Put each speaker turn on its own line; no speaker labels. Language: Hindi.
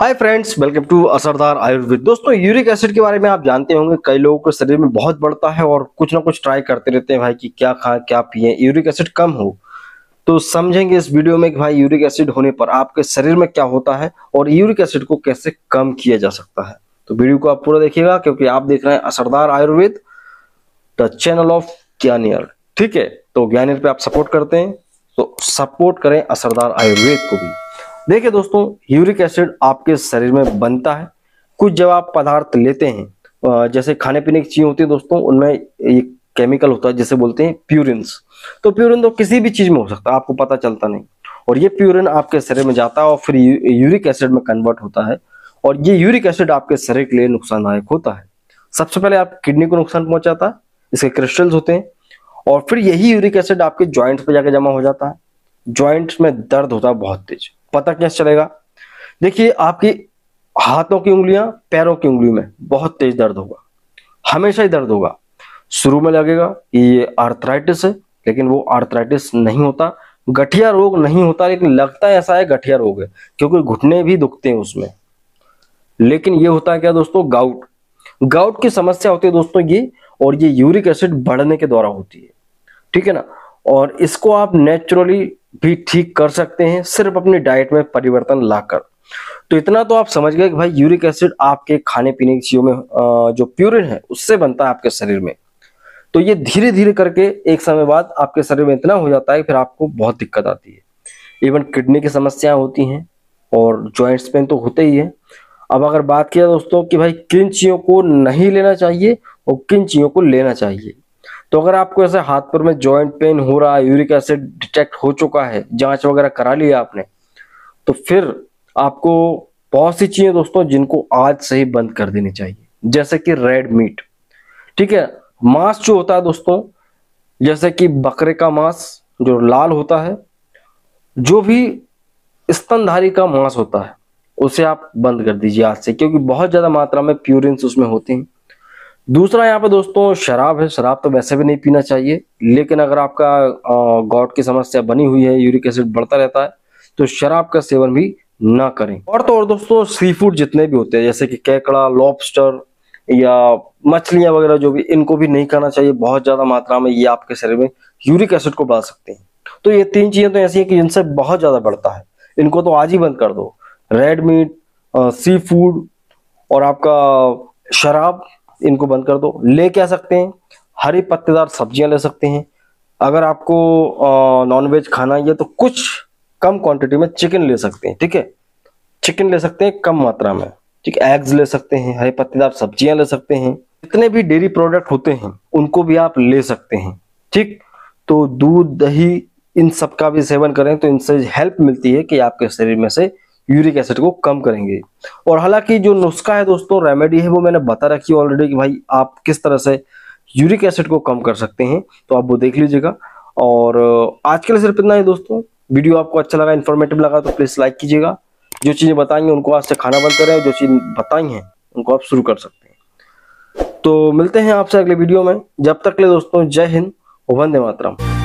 हाय फ्रेंड्स वेलकम टू असरदार आयुर्वेद दोस्तों यूरिक एसिड के बारे में आप जानते होंगे कई लोगों के शरीर में बहुत बढ़ता है और कुछ ना कुछ ट्राई करते रहते हैं भाई कि क्या खाएं क्या पिए यूरिक एसिड कम हो तो समझेंगे इस वीडियो में कि भाई यूरिक एसिड होने पर आपके शरीर में क्या होता है और यूरिक एसिड को कैसे कम किया जा सकता है तो वीडियो को आप पूरा देखिएगा क्योंकि आप देख रहे हैं Asardar Ayurved the channel of ज्ञानियर ठीक है तो ज्ञानियर पे आप सपोर्ट करते हैं तो सपोर्ट करें असरदार आयुर्वेद को भी देखिए दोस्तों यूरिक एसिड आपके शरीर में बनता है कुछ जब आप पदार्थ लेते हैं जैसे खाने पीने की चीजें होती है दोस्तों उनमें एक केमिकल होता है जिसे बोलते हैं प्यूरिन्स तो प्यूरिन तो किसी भी चीज में हो सकता है आपको पता चलता नहीं और ये प्यूरिन आपके शरीर में जाता है और फिर यूरिक एसिड में कन्वर्ट होता है और ये यूरिक एसिड आपके शरीर के लिए नुकसानदायक होता है सबसे पहले आप किडनी को नुकसान पहुंचाता है इसके क्रिस्टल्स होते हैं और फिर यही यूरिक एसिड आपके ज्वाइंट्स पर जाके जमा हो जाता है ज्वाइंट्स में दर्द होता है बहुत तेज पता कैसे चलेगा देखिए आपकी हाथों की उंगलियां पैरों की उंगली में बहुत तेज दर्द होगा हमेशा ही दर्द होगा शुरू में लगेगा ये आर्थराइटिस है लेकिन वो आर्थराइटिस नहीं होता गठिया रोग नहीं होता लेकिन लगता ऐसा है गठिया रोग है क्योंकि घुटने भी दुखते हैं उसमें लेकिन ये होता है क्या दोस्तों गाउट गाउट की समस्या होती है दोस्तों ये और ये यूरिक एसिड बढ़ने के द्वारा होती है ठीक है ना और इसको आप नेचुरली भी ठीक कर सकते हैं सिर्फ अपनी डाइट में परिवर्तन लाकर तो इतना तो आप समझ गए कि भाई यूरिक एसिड आपके खाने पीने की चीजों में जो प्यूरिन है उससे बनता है आपके शरीर में तो ये धीरे धीरे करके एक समय बाद आपके शरीर में इतना हो जाता है फिर आपको बहुत दिक्कत आती है इवन किडनी की समस्याएं होती हैं और ज्वाइंट्स पेन तो होते ही है अब अगर बात किया दोस्तों कि भाई किन चीज़ों को नहीं लेना चाहिए और किन चीज़ों को लेना चाहिए तो अगर आपको ऐसे हाथ पर में जॉइंट पेन हो रहा है यूरिक एसिड डिटेक्ट हो चुका है जांच वगैरह करा लिया आपने तो फिर आपको बहुत सी चीजें दोस्तों जिनको आज से ही बंद कर देनी चाहिए जैसे कि रेड मीट ठीक है मांस जो होता है दोस्तों जैसे कि बकरे का मांस जो लाल होता है जो भी स्तनधारी का मांस होता है उसे आप बंद कर दीजिए आज से क्योंकि बहुत ज्यादा मात्रा में प्यूरिन उसमें होती हैं दूसरा यहाँ पे दोस्तों शराब है शराब तो वैसे भी नहीं पीना चाहिए लेकिन अगर आपका गॉट की समस्या बनी हुई है यूरिक एसिड बढ़ता रहता है तो शराब का सेवन भी ना करें और तो और दोस्तों सी फूड जितने भी होते हैं जैसे कि कैकड़ा लॉबस्टर या मछलियां वगैरह जो भी इनको भी नहीं खाना चाहिए बहुत ज्यादा मात्रा में ये आपके शरीर में यूरिक एसिड को बढ़ा सकते हैं तो ये तीन चीजें तो ऐसी हैं कि जिनसे बहुत ज्यादा बढ़ता है इनको तो आज ही बंद कर दो रेड मीट सी फूड और आपका शराब इनको बंद कर दो ले क्या सकते हैं हरी पत्तेदार सब्जियां ले सकते हैं अगर आपको नॉनवेज खाना है तो कुछ कम क्वांटिटी में चिकन ले सकते हैं ठीक है चिकन ले सकते हैं कम मात्रा में ठीक है एग्स ले सकते हैं हरी पत्तेदार सब्जियां ले सकते हैं जितने भी डेयरी प्रोडक्ट होते हैं उनको भी आप ले सकते हैं ठीक तो दूध दही इन सब का भी सेवन करें तो इनसे हेल्प मिलती है कि आपके शरीर में से यूरिक एसिड को कम करेंगे और हालांकि जो नुस्खा है दोस्तों रेमेडी है वो मैंने बता रखी है ऑलरेडी कि भाई आप किस तरह से यूरिक एसिड को कम कर सकते हैं तो आप वो देख लीजिएगा और आज के लिए सिर्फ इतना ही दोस्तों वीडियो आपको अच्छा लगा इन्फॉर्मेटिव लगा तो प्लीज़ लाइक कीजिएगा जो चीज़ें बताएंगे उनको आज से खाना बंद करें जो चीज़ बताई हैं उनको आप शुरू कर सकते हैं तो मिलते हैं आपसे अगले वीडियो में जब तक ले दोस्तों जय हिंद वंदे मातरम